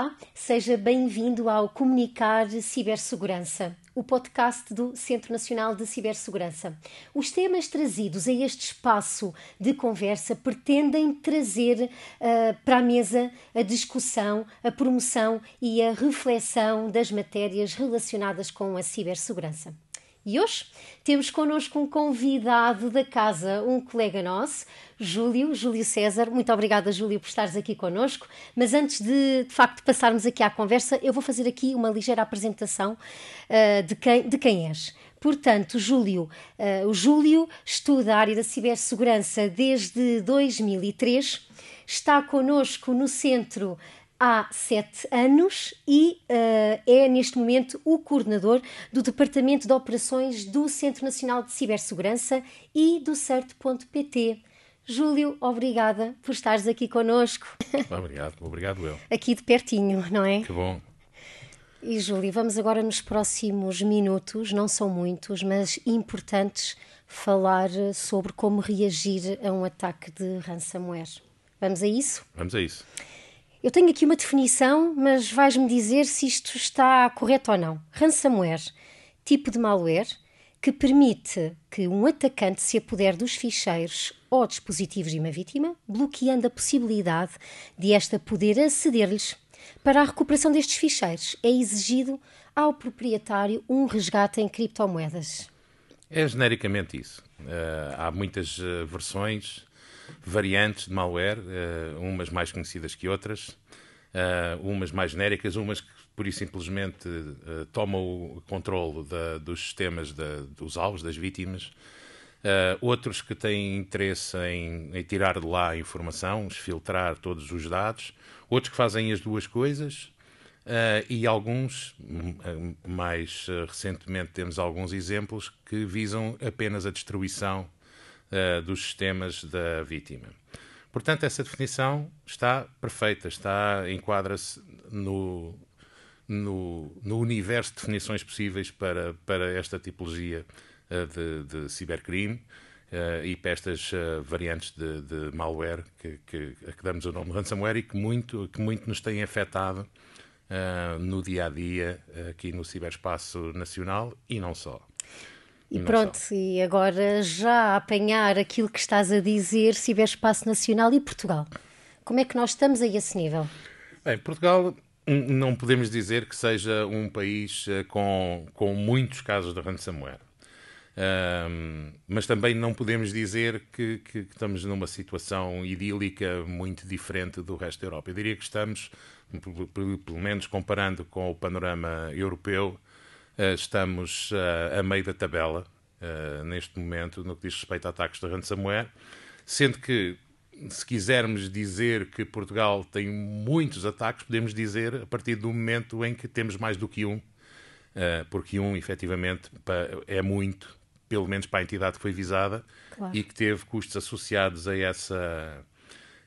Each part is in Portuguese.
Olá, seja bem-vindo ao Comunicar Cibersegurança, o podcast do Centro Nacional de Cibersegurança. Os temas trazidos a este espaço de conversa pretendem trazer uh, para a mesa a discussão, a promoção e a reflexão das matérias relacionadas com a cibersegurança. E hoje temos connosco um convidado da casa, um colega nosso, Júlio, Júlio César. Muito obrigada, Júlio, por estares aqui connosco. Mas antes de, de facto, passarmos aqui à conversa, eu vou fazer aqui uma ligeira apresentação uh, de, quem, de quem és. Portanto, Júlio, uh, o Júlio estuda a área da cibersegurança desde 2003, está connosco no centro há sete anos e uh, é neste momento o coordenador do Departamento de Operações do Centro Nacional de Cibersegurança e do CERT.pt. Júlio, obrigada por estares aqui connosco. Obrigado, obrigado eu. Aqui de pertinho, não é? Que bom. E Júlio, vamos agora nos próximos minutos, não são muitos, mas importantes, falar eh, sobre como reagir a um ataque de ransomware. Vamos a isso? Vamos a isso. Eu tenho aqui uma definição, mas vais-me dizer se isto está correto ou não. Ransomware, tipo de malware que permite que um atacante se apodere dos ficheiros ou dispositivos de uma vítima, bloqueando a possibilidade de esta poder aceder-lhes. Para a recuperação destes ficheiros, é exigido ao proprietário um resgate em criptomoedas. É genericamente isso. Uh, há muitas eh, versões, variantes de malware, uh, umas mais conhecidas que outras, umas mais genéricas, umas que por simplesmente uh, toma o controle da, dos sistemas da, dos alvos, das vítimas. Uh, outros que têm interesse em, em, tirar de lá a informação, filtrar todos os dados. Outros que fazem as duas coisas. Uh, e alguns, mais recentemente temos alguns exemplos, que visam apenas a destruição dos sistemas da vítima. Portanto, essa definição está perfeita, está enquadra-se no, no, no universo de definições possíveis para, para esta tipologia eh, de, de cibercrime. Uh, e para estas uh, variantes de, de malware que, que, a que damos o nome ransomware e que muito, que muito nos tem afetado uh, no dia a dia aqui no ciberespaço nacional e não só. E, pronto, só. e agora já apanhar aquilo que estás a dizer, ciberespaço nacional e Portugal. Como é que nós estamos aí a esse nível? Bem, Portugal não podemos dizer que seja um país eh, com, com muitos casos de ransomware. Um, mas também não podemos dizer que, que, estamos numa situação idílica muito diferente do resto da Europa. Eu diria que estamos, pelo menos comparando com o panorama europeu, uh, estamos uh, a meio da tabela uh, neste momento no que diz respeito a ataques de ransomware, sendo que se quisermos dizer que Portugal tem muitos ataques, podemos dizer a partir do momento em que temos mais do que um, eh, porque um, efetivamente, é muito, pelo menos para a entidade que foi visada claro. e que teve custos associados a, essa,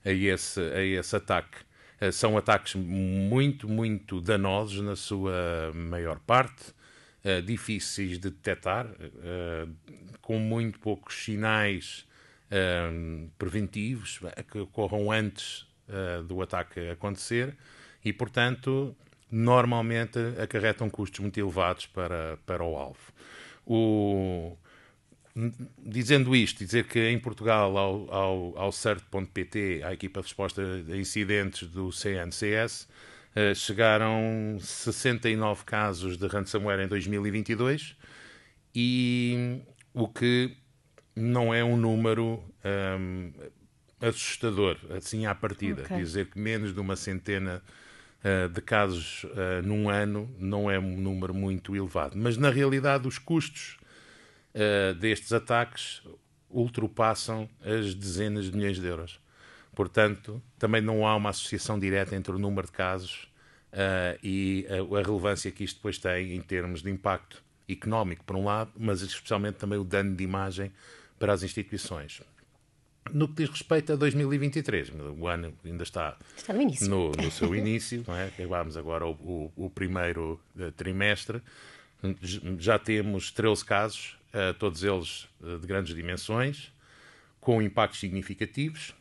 a, esse, a esse ataque. Eh, são ataques muito, muito danosos na sua maior parte, eh, difíceis de detectar, com muito poucos sinais um, ehm, preventivos eh, que ocorram antes uh, do ataque acontecer e, portanto, normalmente acarretam custos muito elevados para, para o alvo. O, dizendo isto, dizer que em Portugal, ao, ao, ao CERT.pt, à equipa de resposta a incidentes do CNCS, uh, eh, chegaram 69 casos de ransomware em 2022 e o que não é um número um, assustador, assim à partida. Okay. Dizer que menos de uma centena uh, de casos uh, num ano não é um número muito elevado. Mas, na realidade, os custos uh, destes ataques ultrapassam as dezenas de milhões de euros. Portanto, também não há uma associação direta entre o número de casos uh, e a, a, relevância que isto depois tem em termos de impacto económico, por um lado, mas especialmente também o dano de imagem para as instituições. No que diz respeito a 2023, o ano ainda está, está no, no, no, seu início, não é? acabámos agora o, o, o, primeiro eh, trimestre, já temos 13 casos, eh, todos eles eh, de grandes dimensões, com impactos significativos,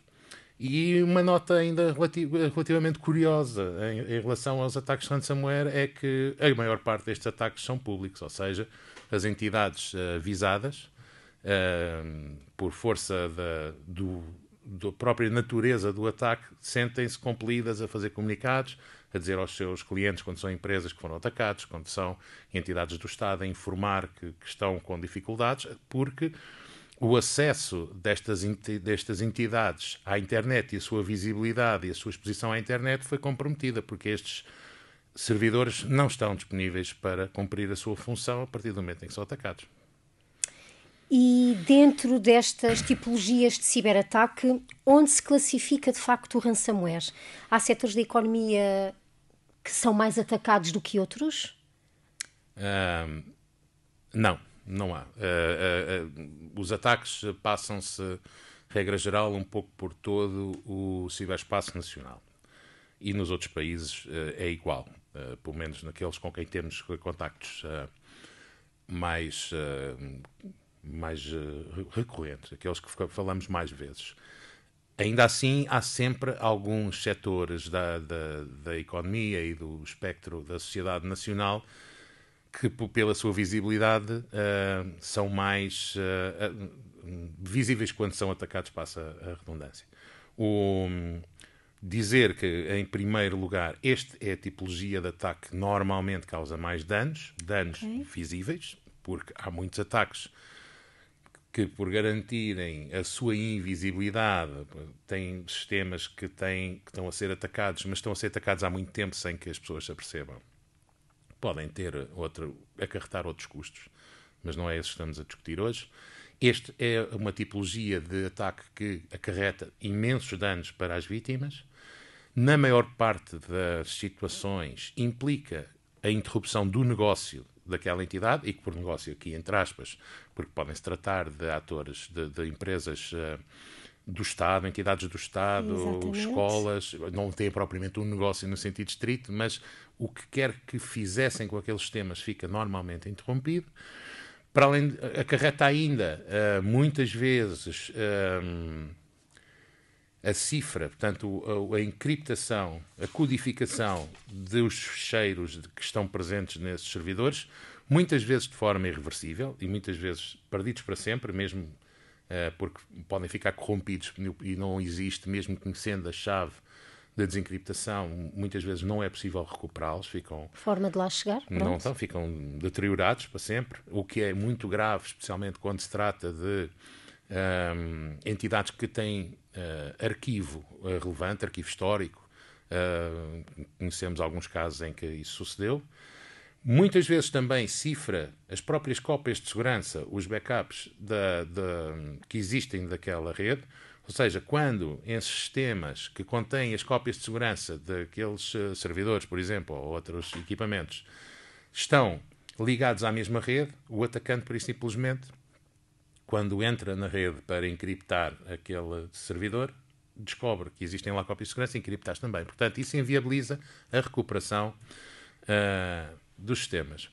e uma nota ainda relativamente curiosa em, relação aos ataques ransomware é que a maior parte destes ataques são públicos, ou seja, as entidades visadas por força da, do, da própria natureza do ataque, sentem-se compelidas a fazer comunicados, a dizer aos seus clientes, quando são empresas que foram atacadas, quando são entidades do Estado, a informar que, que estão com dificuldades, porque o acesso destas, destas entidades à internet e a sua visibilidade e a sua exposição à internet foi comprometida, porque estes servidores não estão disponíveis para cumprir a sua função a partir do momento em que são atacados. E dentro destas tipologias de ciberataque, onde se classifica de facto o ransomware? Há setores da economia que são mais atacados do que outros? Um, não, não há. Uh, uh, uh, os ataques passam-se, regra geral, um pouco por todo o ciberespaço nacional. E nos outros países é igual, pelo menos naqueles com quem temos contactos mais mais uh, recorrentes, aqueles que falamos mais vezes. Ainda assim, há sempre alguns setores da, da, da economia e do espectro da sociedade nacional que, pela sua visibilidade, uh, são mais uh, visíveis quando são atacados, passa a redundância. O, dizer que, em primeiro lugar, este é a tipologia de ataque que normalmente causa mais danos, danos okay. visíveis, porque há muitos ataques que, por garantirem a sua invisibilidade, têm sistemas que, têm, que estão a ser atacados, mas estão a ser atacados há muito tempo sem que as pessoas se apercebam. Podem ter outro, acarretar outros custos, mas não é isso que estamos a discutir hoje. Este é uma tipologia de ataque que acarreta imensos danos para as vítimas. Na maior parte das situações, implica a interrupção do negócio daquela entidade e que, por negócio aqui, entre aspas, porque podem-se tratar de atores, de, de empresas eh, do Estado, entidades do Estado, Exatamente. escolas, não têm propriamente um negócio no sentido estrito, mas o que quer que fizessem com aqueles temas fica normalmente interrompido. Para além, acarreta ainda, uh, muitas vezes, eh, a cifra, portanto, a, encriptação, a codificação dos fecheiros que estão presentes nesses servidores, muitas vezes de forma irreversível e muitas vezes perdidos para sempre, mesmo uh, porque podem ficar corrompidos e não existe, mesmo conhecendo a chave da desencriptação, muitas vezes não é possível recuperá-los, ficam... Forma de lá chegar, pronto. Não, então, ficam deteriorados para sempre, o que é muito grave, especialmente quando se trata de um, ehm, entidades que têm uh, arquivo eh, relevante, arquivo histórico. Uh, conhecemos alguns casos em que isso sucedeu. Muitas vezes também cifra as próprias cópias de segurança, os backups da, da, que existem daquela rede, ou seja, quando esses sistemas que contêm as cópias de segurança daqueles servidores, por exemplo, ou outros equipamentos, estão ligados à mesma rede, o atacante, por simplesmente, quando entra na rede para encriptar aquele servidor, descobre que existem lá cópias de segurança encriptadas também. Portanto, isso inviabiliza a recuperação uh, dos sistemas.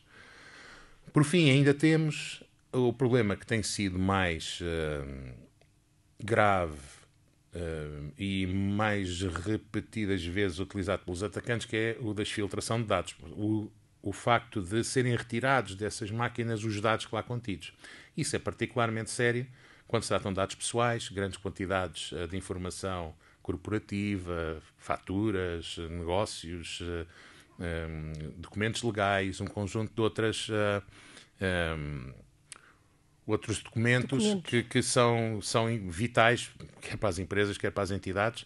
Por fim, ainda temos o problema que tem sido mais uh, grave uh, e mais repetidas vezes utilizado pelos atacantes, que é o da filtração de dados. O, o facto de serem retirados dessas máquinas os dados que lá contidos. Isso é particularmente sério quando se tratam de dados pessoais, grandes quantidades eh, de informação corporativa, faturas, eh, negócios, eh, ehm, documentos legais, um conjunto de outras. Ehm, outros documentos, documentos. Que, que, são, são vitais, quer para as empresas, quer para as entidades,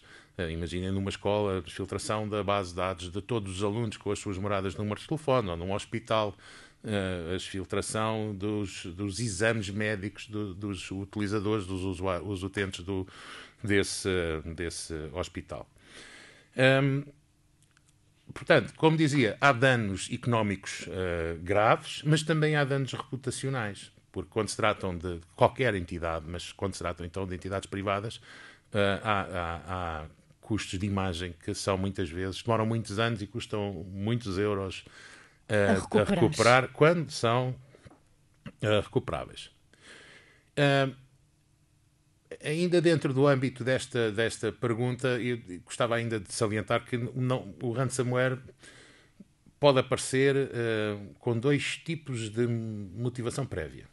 Imaginem numa escola, a filtração da base de dados de todos os alunos com as suas moradas de números de telefone, ou num hospital, eh, a filtração dos, dos exames médicos do, dos utilizadores, dos usuários, os utentes do, desse, desse hospital. Um, portanto, como dizia, há danos económicos uh, graves, mas também há danos reputacionais, porque quando se tratam de qualquer entidade, mas quando se tratam então de entidades privadas, uh, há, há, há custos de imagem que são muitas vezes, demoram muitos anos e custam muitos euros a, a recuperar quando são uh, recuperáveis. Uh, ainda dentro do âmbito desta, desta pergunta, eu gostava ainda de salientar que não, o ransomware pode aparecer uh, com dois tipos de motivação prévia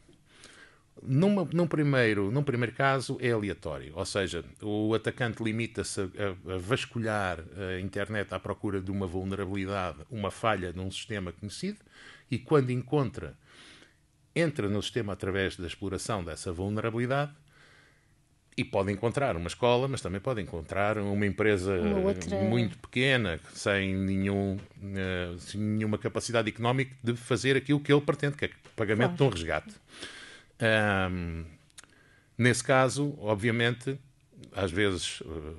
num, num, primeiro, num primeiro caso, é aleatório, ou seja, o atacante limita-se a, a, vasculhar a internet à procura de uma vulnerabilidade, uma falha num sistema conhecido, e quando encontra, entra no sistema através da exploração dessa vulnerabilidade. E pode encontrar uma escola, mas também pode encontrar uma empresa outra... muito pequena, sem, nenhum, eh, sem nenhuma capacidade económica de fazer aquilo que ele pretende, que é pagamento claro. de um resgate. Um, nesse caso, obviamente, às vezes uh, eh,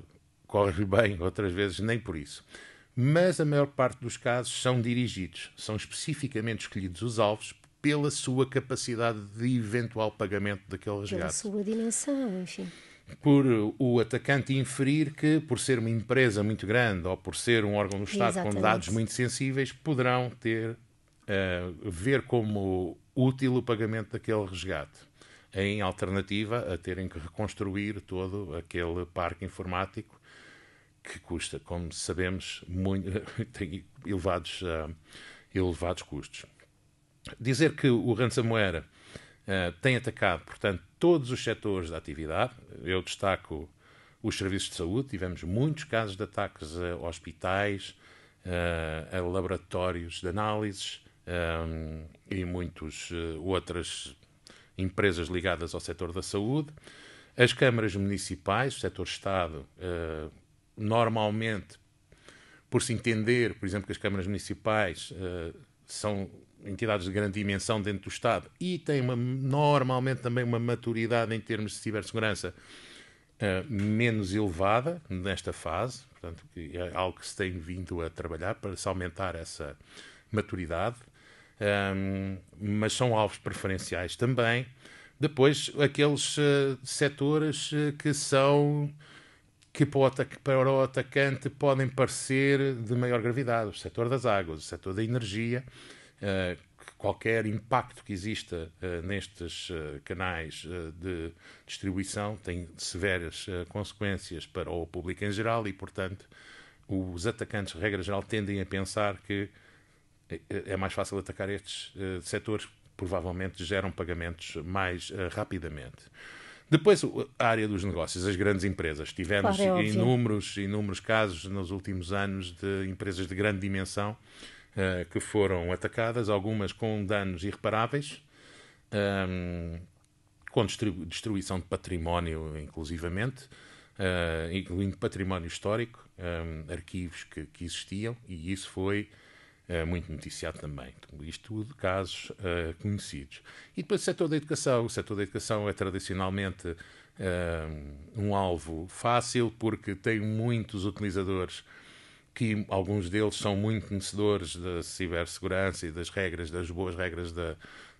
corre bem, outras vezes nem por isso. Mas a maior parte dos casos são dirigidos, são especificamente escolhidos os alvos pela sua capacidade de eventual pagamento daquele resgate. Pela sua dimensão, enfim por eh, o atacante inferir que, por ser uma empresa muito grande ou por ser um órgão do Estado Exatamente. com dados muito sensíveis, poderão ter uh, ver como útil o pagamento daquele resgate, em alternativa a terem que reconstruir todo aquele parque informático que custa, como sabemos, muito, tem elevados, uh, elevados custos. Dizer que o ransomware uh, ah, tem atacado, portanto, todos os setores da atividade, eu destaco os serviços de saúde, tivemos muitos casos de ataques a hospitais, ah, a laboratórios de análises, um, e muitas eh, outras empresas ligadas ao setor da saúde. As câmaras municipais, o setor Estado, uh, normalmente, por se entender, por exemplo, que as câmaras municipais uh, são entidades de grande dimensão dentro do Estado e têm uma, normalmente também uma maturidade em termos de cibersegurança uh, menos elevada nesta fase, portanto, é algo que se tem vindo a trabalhar para se aumentar essa maturidade um, mas são alvos preferenciais também. Depois, aqueles uh, setores eh, que são que para o, para o atacante podem parecer de maior gravidade, o setor das águas, o setor da energia, uh, qualquer impacto que exista uh, nestes uh, canais uh, de distribuição tem severas consequências para o público em geral e, portanto, os atacantes, regra geral, tendem a pensar que é, é mais fácil atacar estes uh, setores, provavelmente geram pagamentos mais uh, rapidamente. Depois, a área dos negócios, as grandes empresas. Tivemos claro, é inúmeros, inúmeros casos nos últimos anos de empresas de grande dimensão uh, que foram atacadas, algumas com danos irreparáveis, um, ehm, com destruição de património, inclusivamente, uh, incluindo património histórico, um, ehm, arquivos que, que, existiam, e isso foi é muito noticiado também. Isto tudo casos uh, conhecidos. E depois o setor da educação. O setor da educação é tradicionalmente uh, um alvo fácil porque tem muitos utilizadores que alguns deles são muito conhecedores da cibersegurança e das regras, das boas regras da,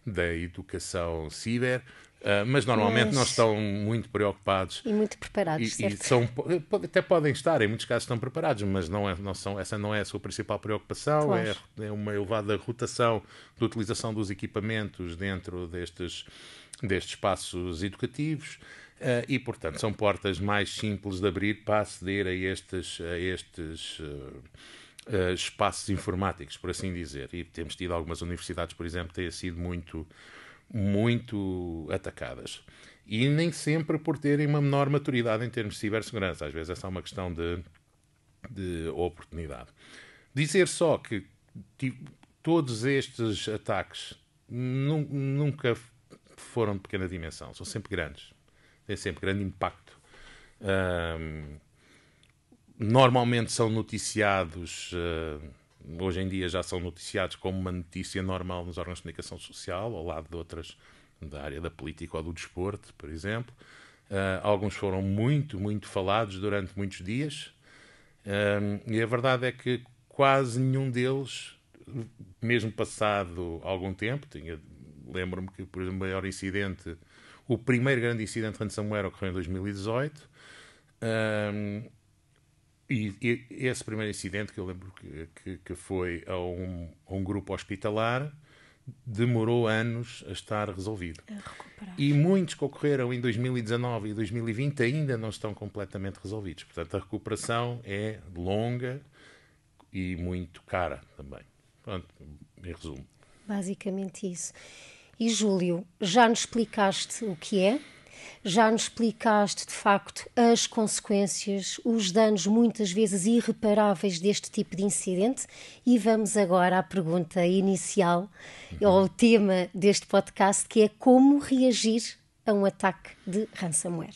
da educação ciber, ah, mas normalmente mas... não estão muito preocupados. E muito preparados, e, e são, eh, até podem estar, em muitos casos estão preparados, mas não é, não são, essa não é a sua principal preocupação, é, é, uma elevada rotação de utilização dos equipamentos dentro destes, destes espaços educativos. Uh, e, portanto, são portas mais simples de abrir para aceder a estes, a estes uh, espaços informáticos, por assim dizer. E temos tido algumas universidades, por exemplo, têm sido muito muito atacadas. E nem sempre por terem uma menor maturidade em termos de cibersegurança. Às vezes é só uma questão de, de oportunidade. Dizer só que tipo, todos estes ataques nunca foram de pequena dimensão, são sempre grandes. Têm sempre grande impacto. Um, normalmente são noticiados. Uh, hoje em dia já são noticiados como uma notícia normal nos órgãos de comunicação social, ao lado de outras da área da política ou do desporto, por exemplo. Uh, alguns foram muito, muito falados durante muitos dias. Uh, e a verdade é que quase nenhum deles, mesmo passado algum tempo, lembro-me que, por exemplo, o maior incidente, o primeiro grande incidente de ransomware ocorreu em 2018. E, e, esse primeiro incidente, que eu lembro que, que, que foi a um, a um, grupo hospitalar, demorou anos a estar resolvido. A e muitos que ocorreram em 2019 e 2020 ainda não estão completamente resolvidos. Portanto, a recuperação é longa e muito cara também. Pronto, em resumo. Basicamente isso. E Júlio, já nos explicaste o que é já nos explicaste, de facto, as consequências, os danos muitas vezes irreparáveis deste tipo de incidente e vamos agora à pergunta inicial, uhum. ao tema deste podcast, que é como reagir a um ataque de ransomware.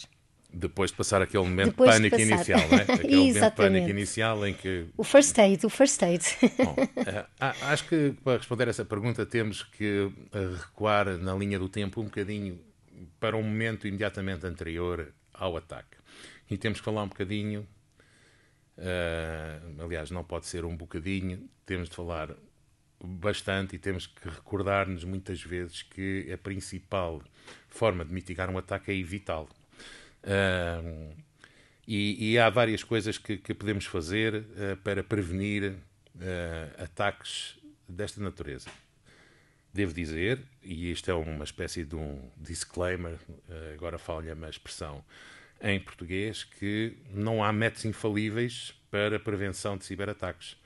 Depois de passar aquele momento de pânico inicial, não é? Aquele momento de pânico inicial em que. O first aid, o first aid. Bom, eh, acho que para responder essa pergunta temos que eh, recuar na linha do tempo um bocadinho para o um momento imediatamente anterior ao ataque. E temos que falar um bocadinho, uh, aliás, não pode ser um bocadinho, temos de falar bastante e temos que recordar-nos muitas vezes que a principal forma de mitigar um ataque é evitá-lo. Uh, e, e, há várias coisas que, que podemos fazer uh, para prevenir ataques desta natureza. Devo dizer, e isto é uma espécie de um disclaimer, eh, agora falha-me a expressão em português, que não há métodos infalíveis para a prevenção de ciberataques.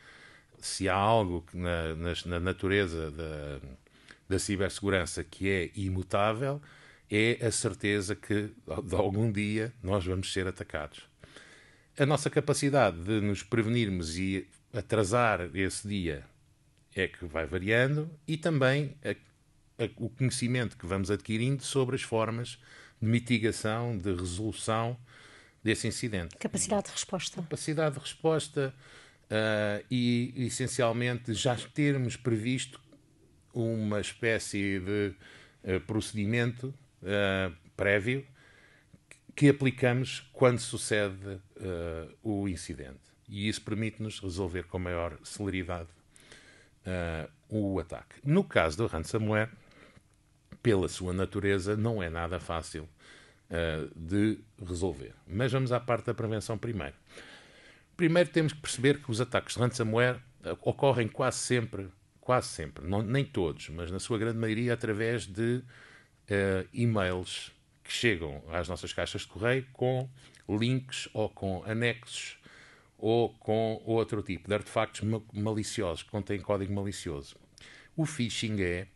Se há algo na, na, na natureza da, da cibersegurança que é imutável, é a certeza que de algum dia nós vamos ser atacados. A nossa capacidade de nos prevenirmos e atrasar esse dia é que vai variando e também a, a, o conhecimento que vamos adquirindo sobre as formas de mitigação, de resolução desse incidente. Capacidade de resposta. Capacidade de resposta uh, e, essencialmente, já termos previsto uma espécie de uh, procedimento uh, prévio que aplicamos quando sucede o incidente. E isso permite-nos resolver com maior celeridade eh, o ataque. No caso do ransomware, pela sua natureza, não é nada fácil uh, de resolver. Mas vamos à parte da prevenção primeiro. Primeiro temos que perceber que os ataques de ransomware eh, ocorrem quase sempre, quase sempre, não, nem todos, mas na sua grande maioria através de uh, e-mails que chegam às nossas caixas de correio com links ou com anexos ou com outro tipo de artefactos maliciosos, que contêm código malicioso. O phishing é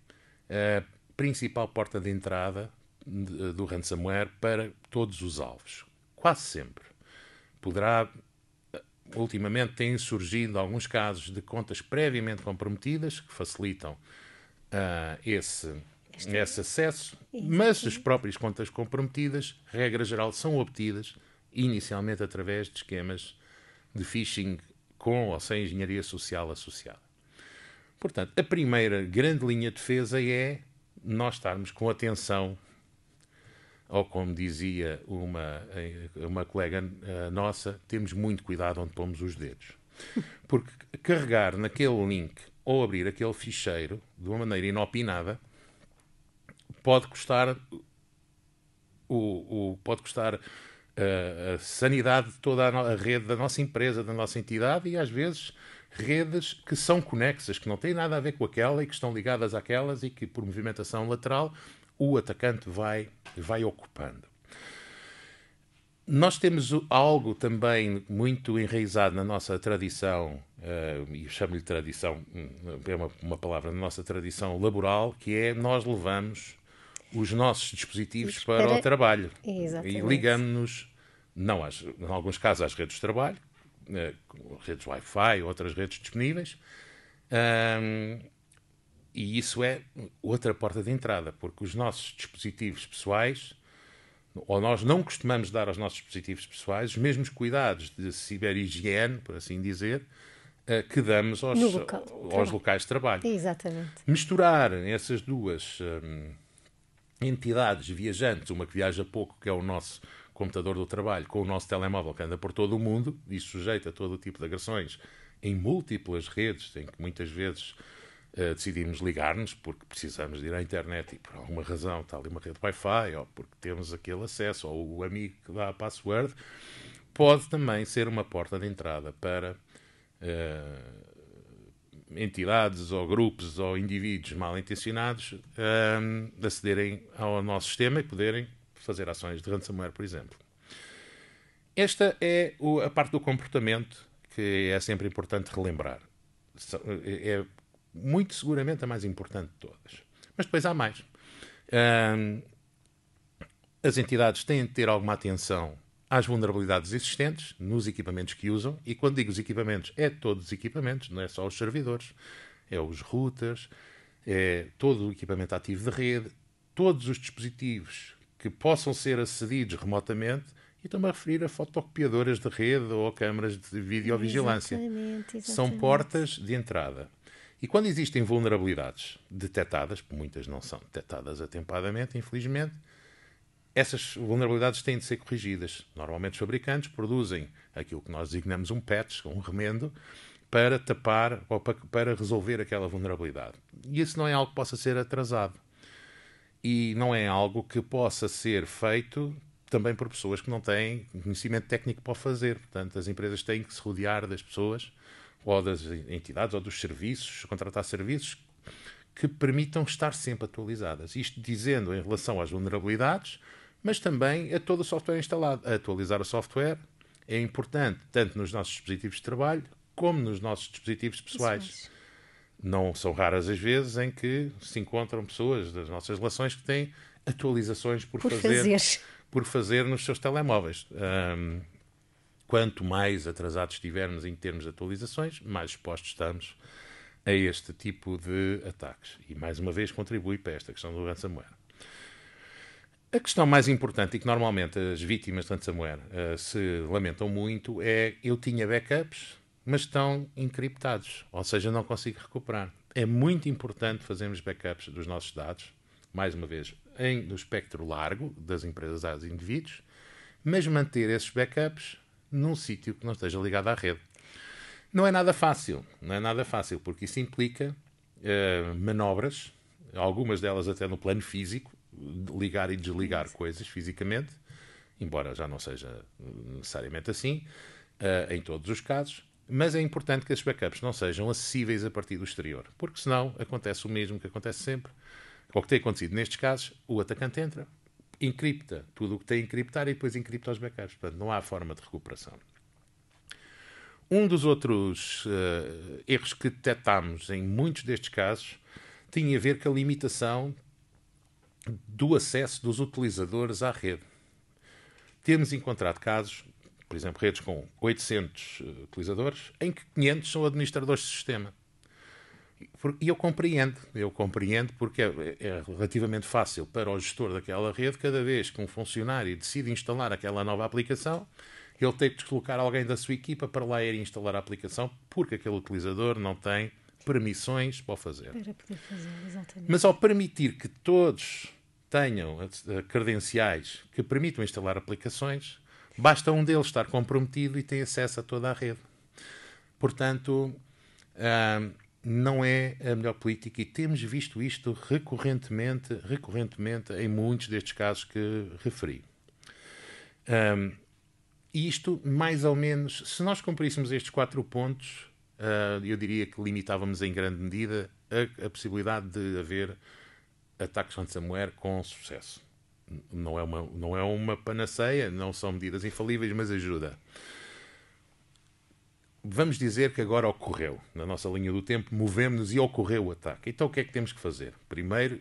eh, a principal porta de entrada eh, do ransomware para todos os alvos. Quase sempre. Poderá. Eh, ultimamente têm surgido alguns casos de contas previamente comprometidas que facilitam uh, esse, é esse acesso, é. mas as próprias contas comprometidas, regra geral, são obtidas inicialmente através de esquemas de phishing com ou sem engenharia social associada. Portanto, a primeira grande linha de defesa é nós estarmos com atenção, ou como dizia uma, uma colega eh, nossa, temos muito cuidado onde pomos os dedos. Porque carregar naquele link ou abrir aquele ficheiro de uma maneira inopinada pode custar o, o pode custar a, a sanidade de toda a, a, rede da nossa empresa, da nossa entidade e às vezes redes que são conexas, que não têm nada a ver com aquela e que estão ligadas àquelas e que por movimentação lateral o atacante vai, vai ocupando. Nós temos algo também muito enraizado na nossa tradição, uh, e chamo-lhe tradição, hum, é uma, uma palavra na nossa tradição laboral, que é nós levamos os nossos dispositivos para, para, o trabalho. É, exatamente. E ligamos-nos, não às, em alguns casos, às redes de trabalho, eh, redes Wi-Fi, outras redes disponíveis. Um, e isso é outra porta de entrada, porque os nossos dispositivos pessoais, ou nós não costumamos dar aos nossos dispositivos pessoais os mesmos cuidados de ciberhigiene, por assim dizer, eh, que damos aos, local, aos locais de trabalho. Exatamente. Misturar essas duas. Um, entidades viajantes, uma que viaja pouco, que é o nosso computador do trabalho, com o nosso telemóvel que anda por todo o mundo e sujeita a todo tipo de agressões em múltiplas redes, em que muitas vezes uh, decidimos ligar-nos porque precisamos de ir à internet e por alguma razão está ali uma rede Wi-Fi, ou porque temos aquele acesso, ou o amigo que dá a password, pode também ser uma porta de entrada para. Uh, entidades ou grupos ou indivíduos mal intencionados um, ehm, acederem ao nosso sistema e poderem fazer ações de ransomware, por exemplo. Esta é o, a parte do comportamento que é sempre importante relembrar. É, é muito seguramente a mais importante de todas. Mas depois há mais. Um, ehm, as entidades têm de ter alguma atenção às vulnerabilidades existentes nos equipamentos que usam, e quando digo os equipamentos, é todos os equipamentos, não é só os servidores, é os routers, é todo o equipamento ativo de rede, todos os dispositivos que possam ser acedidos remotamente e também referir a fotocopiadoras de rede ou a câmaras de videovigilância. Exatamente, exatamente. São portas de entrada. E quando existem vulnerabilidades detectadas, muitas não são detectadas atempadamente, infelizmente, essas vulnerabilidades têm de ser corrigidas. Normalmente os fabricantes produzem aquilo que nós designamos um patch, um remendo, para tapar ou para resolver aquela vulnerabilidade. E isso não é algo que possa ser atrasado. E não é algo que possa ser feito também por pessoas que não têm conhecimento técnico para fazer. Portanto, as empresas têm que se rodear das pessoas ou das entidades ou dos serviços, contratar serviços que permitam estar sempre atualizadas. Isto dizendo em relação às vulnerabilidades, mas também a todo o software instalado. atualizar o software é importante tanto nos nossos dispositivos de trabalho como nos nossos dispositivos pessoais. Não são raras as vezes em que se encontram pessoas das nossas relações que têm atualizações por, por fazer, fazer, por fazer nos seus telemóveis. Um, quanto mais atrasados estivermos em termos de atualizações, mais expostos estamos a este tipo de ataques. E mais uma vez contribui para esta questão do ransomware. A questão mais importante e que normalmente as vítimas de ransomware uh, eh, se lamentam muito é eu tinha backups, mas estão encriptados, ou seja, não consigo recuperar. É muito importante fazermos backups dos nossos dados, mais uma vez, em, do espectro largo das empresas aos indivíduos, mas manter esses backups num sítio que não esteja ligado à rede. Não é nada fácil, não é nada fácil, porque isso implica uh, manobras, algumas delas até no plano físico, ligar e desligar coisas fisicamente, embora já não seja necessariamente assim, uh, em todos os casos. Mas é importante que esses backups não sejam acessíveis a partir do exterior, porque senão acontece o mesmo que acontece sempre, ou que tem acontecido nestes casos: o atacante entra, encripta tudo o que tem a encriptar e depois encripta os backups. Portanto, não há forma de recuperação. Um dos outros uh, erros que detectámos em muitos destes casos tinha a ver com a limitação do acesso dos utilizadores à rede. Temos encontrado casos, por exemplo, redes com 800 eh, utilizadores, em que 500 são administradores de sistema. E eu compreendo, eu compreendo porque é, é, relativamente fácil para o gestor daquela rede, cada vez que um funcionário decide instalar aquela nova aplicação, ele tem que deslocar alguém da sua equipa para lá ir instalar a aplicação, porque aquele utilizador não tem permissões para o fazer. Para poder fazer, exatamente. Mas ao permitir que todos tenham eh, eh, credenciais que permitam instalar aplicações, basta um deles estar comprometido e ter acesso a toda a rede. Portanto, ah, não é a melhor política e temos visto isto recorrentemente, recorrentemente em muitos destes casos que referi. Ah, isto, mais ou menos, se nós cumpríssemos estes quatro pontos, ah, eu diria que limitávamos em grande medida a, a possibilidade de haver ataques ransomware com sucesso. Não é, uma, não é uma panaceia, não são medidas infalíveis, mas ajuda. Vamos dizer que agora ocorreu, na nossa linha do tempo, movemos-nos e ocorreu o ataque. Então o que é que temos que fazer? Primeiro,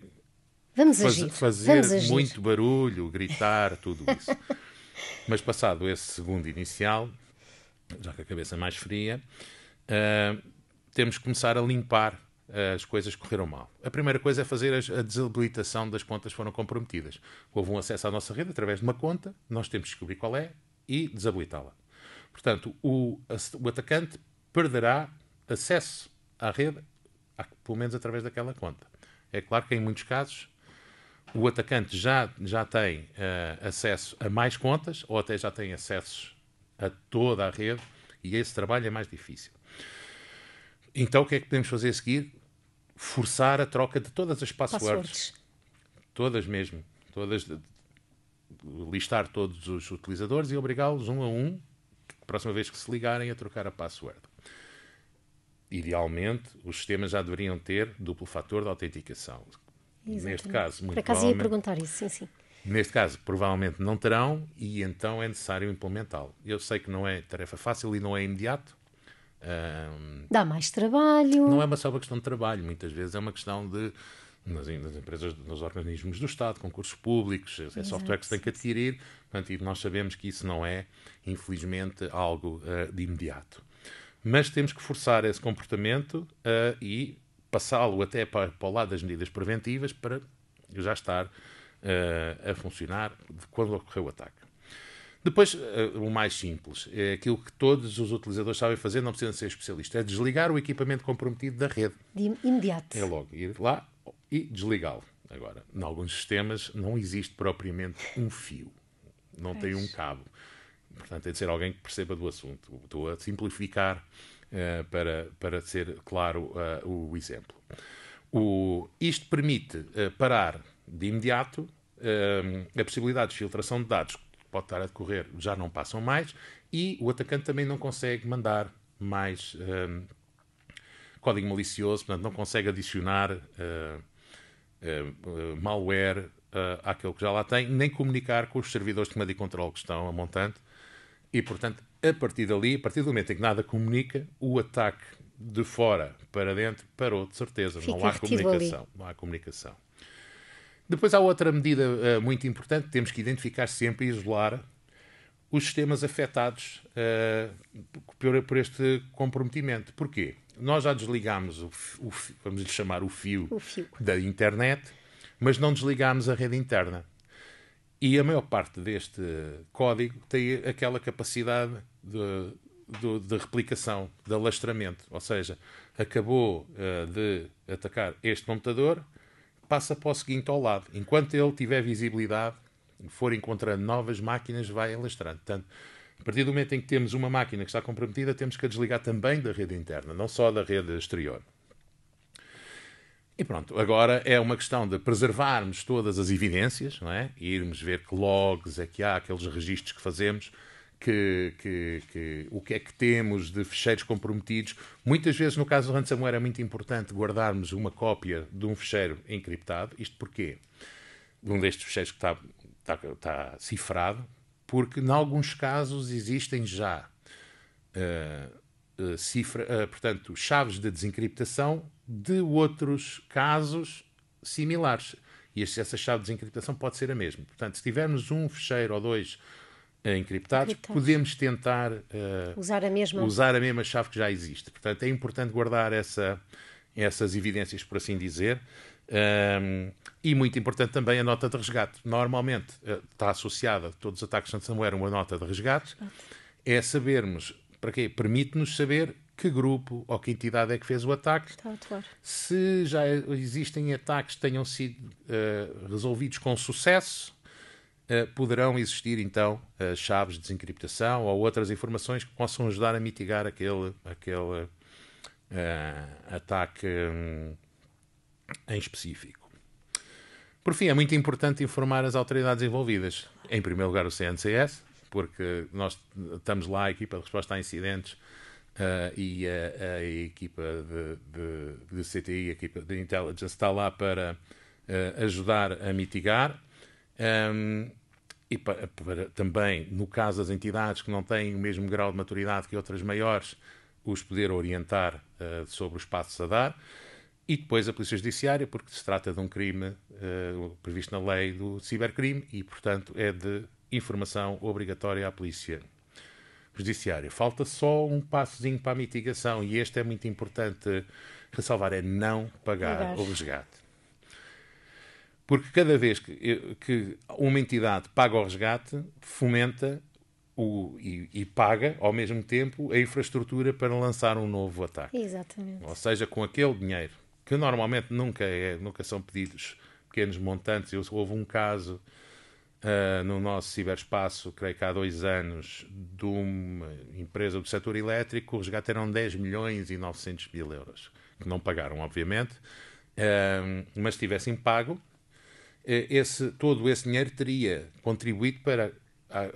Vamos faz, agir. fazer Vamos agir. muito barulho, gritar, tudo isso. mas passado esse segundo inicial, já com a cabeça mais fria, uh, temos que começar a limpar as coisas correram mal. A primeira coisa é fazer a desabilitação das contas que foram comprometidas. Houve um acesso à nossa rede através de uma conta, nós temos que descobrir qual é e desabilitá-la. Portanto, o, o, atacante perderá acesso à rede, pelo menos através daquela conta. É claro que em muitos casos o atacante já, já tem uh, acesso a mais contas ou até já tem acesso a toda a rede e esse trabalho é mais difícil. Então o que é que podemos fazer a seguir? Forçar a troca de todas as passwords. passwords. Todas mesmo. Todas. De, listar todos os utilizadores e obrigá-los um a um, próxima vez que se ligarem, a trocar a password. Idealmente, os sistemas já deveriam ter duplo fator de autenticação. Exatamente. Neste caso, muito Por acaso ia perguntar isso, sim, sim. Neste caso, provavelmente não terão e então é necessário implementá-lo. Eu sei que não é tarefa fácil e não é imediato, Dá mais trabalho. Não é uma só uma questão de trabalho, muitas vezes é uma questão de. Nas, nas empresas, nos organismos do Estado, concursos públicos, é Exato. software que se tem que adquirir, portanto, e nós sabemos que isso não é, infelizmente, algo uh, de imediato. Mas temos que forçar esse comportamento uh, e passá-lo até para, para o lado das medidas preventivas para já estar uh, a funcionar quando ocorreu o ataque. Depois, eh, o mais simples, é aquilo que todos os utilizadores sabem fazer, não precisam ser especialistas, é desligar o equipamento comprometido da rede. De imediato. É logo ir lá e desligá-lo. Agora, em alguns sistemas não existe propriamente um fio, não pois. tem um cabo. Portanto, tem é de ser alguém que perceba do assunto. Estou a simplificar uh, para, para ser claro uh, o exemplo. O, isto permite uh, parar de imediato a possibilidade de filtração de dados pode estar a decorrer já não passam mais e o atacante também não consegue mandar mais um, código malicioso, portanto, não consegue adicionar uh, uh, malware uh, que já lá tem, nem comunicar com os servidores de comando e controle que estão a montante. E, portanto, a partir dali, a partir do momento em que nada comunica, o ataque de fora para dentro parou de certeza. Fica não há comunicação. Ali. Não há comunicação. Depois há outra medida uh, muito importante, temos que identificar sempre e isolar os sistemas afetados uh, por, por, este comprometimento. Porquê? Nós já desligámos, o, o, vamos lhe chamar o fio, o fio, da internet, mas não desligámos a rede interna. E a maior parte deste código tem aquela capacidade de, de, de replicação, de alastramento. Ou seja, acabou uh, de atacar este computador, passa para o seguinte ao lado. Enquanto ele tiver visibilidade, for encontrando novas máquinas, vai alastrando. Portanto, a partir do momento em que temos uma máquina que está comprometida, temos que a desligar também da rede interna, não só da rede exterior. E pronto, agora é uma questão de preservarmos todas as evidências, não é? E irmos ver que logs é que há, aqueles registros que fazemos, que, que, que, o que é que temos de fecheiros comprometidos. Muitas vezes, no caso do ransomware, é muito importante guardarmos uma cópia de um fecheiro encriptado. Isto porquê? De um destes fecheiros que está, está, está cifrado, porque, em alguns casos, existem já. Uh, Uh, cifra, uh, portanto, chaves de desencriptação de outros casos similares. E essa chave de desencriptação pode ser a mesma. Portanto, se tivermos um fecheiro ou dois encriptados, encriptados, podemos tentar uh, usar, a mesma. usar a mesma chave que já existe. Portanto, é importante guardar essa, essas evidências, por assim dizer. Um, ehm, e muito importante também a nota de resgate. Normalmente uh, está associada a todos os ataques de ransomware uma nota de resgate. É sabermos, para quê? Permite-nos saber que grupo ou que entidade é que fez o ataque. Se já existem ataques que tenham sido uh, resolvidos com sucesso, eh, poderão existir então eh, chaves de desencriptação ou outras informações que possam ajudar a mitigar aquele, aquele uh, ataque um, em específico. Por fim, é muito importante informar as autoridades envolvidas. Em primeiro lugar, o CNCS, porque nós estamos lá, a equipa de resposta a incidentes uh, e a, a equipa de, de, de, CTI, a equipa de Intelligence, está lá para uh, ajudar a mitigar um, e para, para, também, no caso das entidades que não têm o mesmo grau de maturidade que outras maiores, os poder orientar uh, sobre os passos a dar. E depois a Polícia Judiciária, porque se trata de um crime uh, previsto na lei do cibercrime e, portanto, é de informação obrigatória à Polícia Judiciária. Falta só um passozinho para a mitigação e este é muito importante ressalvar: é não pagar, pagar. o resgate. Porque cada vez que, que uma entidade paga o resgate, fomenta o, e, e, paga, ao mesmo tempo, a infraestrutura para lançar um novo ataque. Exatamente. Ou seja, com aquele dinheiro, que normalmente nunca, é, nunca são pedidos pequenos montantes. Eu, houve um caso uh, no nosso ciberespaço, creio que há dois anos, de uma empresa do setor elétrico, resgataram 10 milhões e 900 mil euros, que não pagaram, obviamente, uh, mas tivessem pago eh, esse, todo esse dinheiro teria contribuído para a,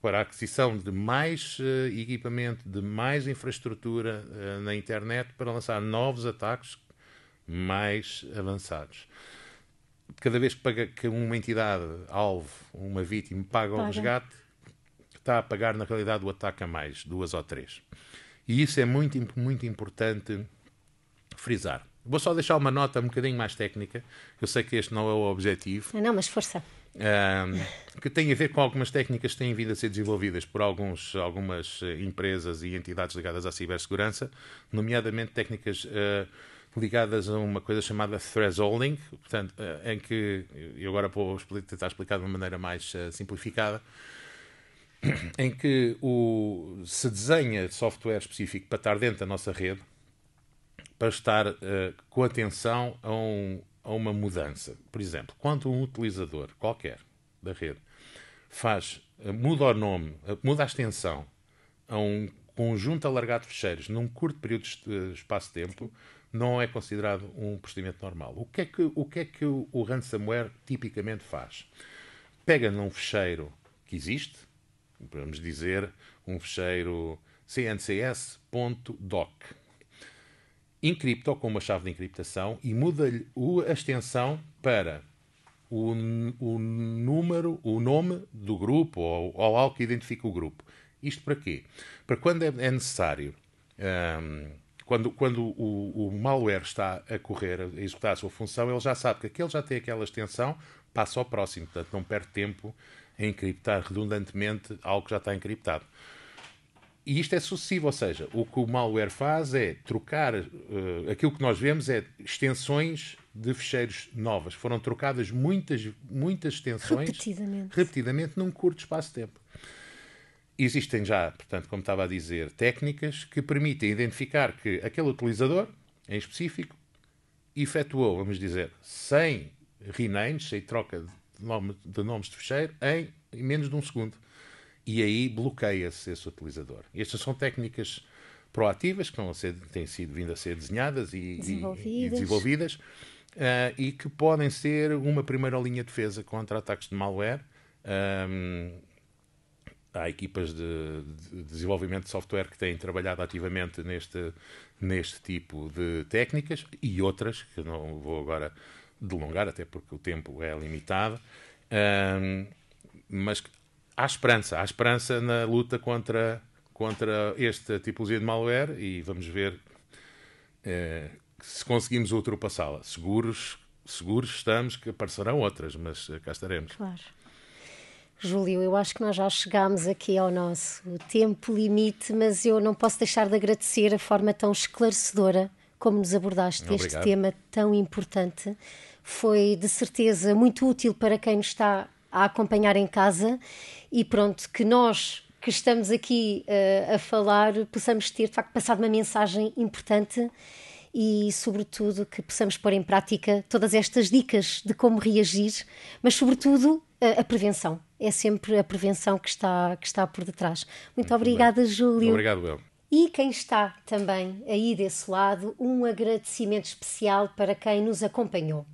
para a aquisição de mais eh, equipamento, de mais infraestrutura eh, na internet para lançar novos ataques mais avançados. Cada vez que, paga, que uma entidade alvo, uma vítima, paga, paga resgate, está a pagar, na realidade, o ataque a mais, duas ou três. E isso é muito, muito importante frisar. Vou só deixar uma nota um bocadinho mais técnica. Eu sei que este não é o objetivo. Ah, não, mas força. Um, que tem a ver com algumas técnicas que têm vindo a ser desenvolvidas por alguns, algumas eh, empresas e entidades ligadas à cibersegurança, nomeadamente técnicas uh, ligadas a uma coisa chamada thresholding, portanto, uh, em que, e agora vou tentar explicar de uma maneira mais uh, simplificada, em que o, se desenha software específico para estar dentro da nossa rede, para estar uh, com atenção a, um, a uma mudança. Por exemplo, quando um utilizador qualquer da rede faz, uh, muda o nome, uh, muda a extensão a um conjunto alargado de fecheiros num curto período de espaço-tempo, não é considerado um procedimento normal. O que é que o, que é que o, o ransomware tipicamente faz? Pega num fecheiro que existe, vamos dizer, um fecheiro cncs.doc encripta com uma chave de encriptação e muda-lhe a extensão para o, o, número, o nome do grupo ou, ou algo que identifique o grupo. Isto para quê? Para quando é, é necessário, um, quando, quando o, o, malware está a correr, a executar a sua função, ele já sabe que aquele já tem aquela extensão, passa ao próximo, portanto não perde tempo a encriptar redundantemente algo que já está encriptado. E isto é sucessivo, ou seja, o que o malware faz é trocar uh, aquilo que nós vemos é extensões de ficheiros novas. Foram trocadas muitas, muitas extensões repetidamente, repetidamente num curto espaço de tempo. Existem já, portanto, como estava a dizer, técnicas que permitem identificar que aquele utilizador, em específico, efetuou, vamos dizer, 100 renames, sem troca de, nome, de nomes de ficheiro, em menos de um segundo e aí bloqueia-se esse utilizador. Estas são técnicas proativas que a ser, têm sido vindo a ser desenhadas e desenvolvidas, e, e desenvolvidas uh, e que podem ser uma primeira linha de defesa contra ataques de malware. Um, ehm, há equipas de, de, desenvolvimento de software que têm trabalhado ativamente neste, neste tipo de técnicas e outras, que não vou agora delongar, até porque o tempo é limitado, um, ehm, mas há esperança. Há esperança na luta contra, contra esta tipologia de malware e vamos ver eh, se conseguimos ultrapassá-la. Seguros, seguros estamos que aparecerão outras, mas eh, cá estaremos. Claro. Júlio, eu acho que nós já chegámos aqui ao nosso tempo limite, mas eu não posso deixar de agradecer a forma tão esclarecedora como nos abordaste Obrigado. este tema tão importante. Foi de certeza muito útil para quem nos está a acompanhar em casa e pronto, que nós que estamos aqui uh, a falar possamos ter, de facto, passado uma mensagem importante e, sobretudo, que possamos pôr em prática todas estas dicas de como reagir, mas, sobretudo, a, a prevenção. É sempre a prevenção que está, que está por detrás. Muito, Muito obrigada, bem. Júlio. Obrigado, eu. E quem está também aí desse lado, um agradecimento especial para quem nos acompanhou.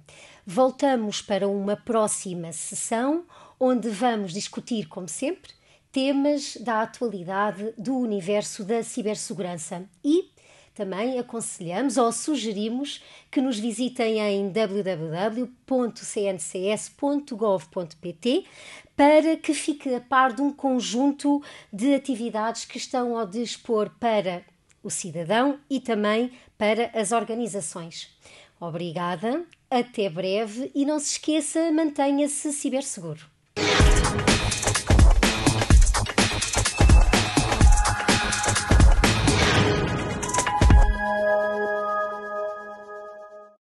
Voltamos para uma próxima sessão onde vamos discutir, como sempre, temas da atualidade do universo da cibersegurança e também aconselhamos ou sugerimos que nos visitem em www.cncs.gov.pt para que fique a par de um conjunto de atividades que estão ao dispor para o cidadão e também para as organizações. Obrigada, até breve e não se esqueça, mantenha-se ciberseguro.